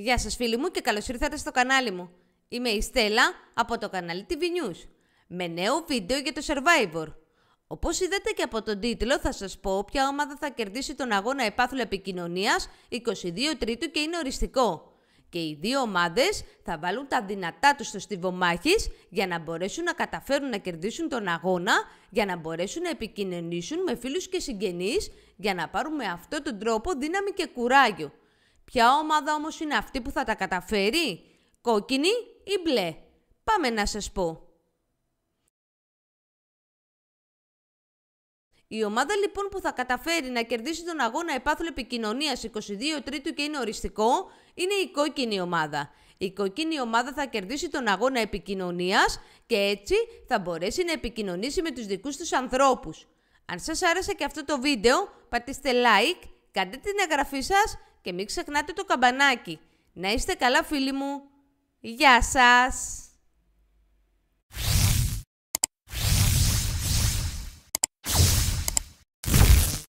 Γεια σας φίλοι μου και καλώς ήρθατε στο κανάλι μου. Είμαι η Στέλλα από το κανάλι TV News με νέο βίντεο για το Survivor. Όπως είδατε και από τον τίτλο θα σας πω ποια ομάδα θα κερδίσει τον αγώνα επάθλου επικοινωνίας 22 Τρίτου και είναι οριστικό. Και οι δύο ομάδες θα βάλουν τα δυνατά τους στο στίβο για να μπορέσουν να καταφέρουν να κερδίσουν τον αγώνα, για να μπορέσουν να επικοινωνήσουν με φίλους και συγγενείς, για να πάρουν με αυτόν τον τρόπο δύναμη και κουράγιο Ποια ομάδα όμως είναι αυτή που θα τα καταφέρει, κόκκινη ή μπλε. Πάμε να σας πω. Η ομάδα λοιπόν που θα καταφέρει να κερδίσει τον αγώνα επάθλου επικοινωνίας 22 Τρίτου και είναι οριστικό είναι η κόκκινη ομάδα. Η κόκκινη ομάδα θα κερδίσει τον αγώνα επικοινωνίας και έτσι θα μπορέσει να επικοινωνήσει με τους δικούς του ανθρώπους. Αν σας άρεσε και αυτό το βίντεο, πατήστε like, κάντε την εγγραφή σας και μην ξεχνάτε το καμπανάκι. Να είστε καλά φίλοι μου. Γεια σας!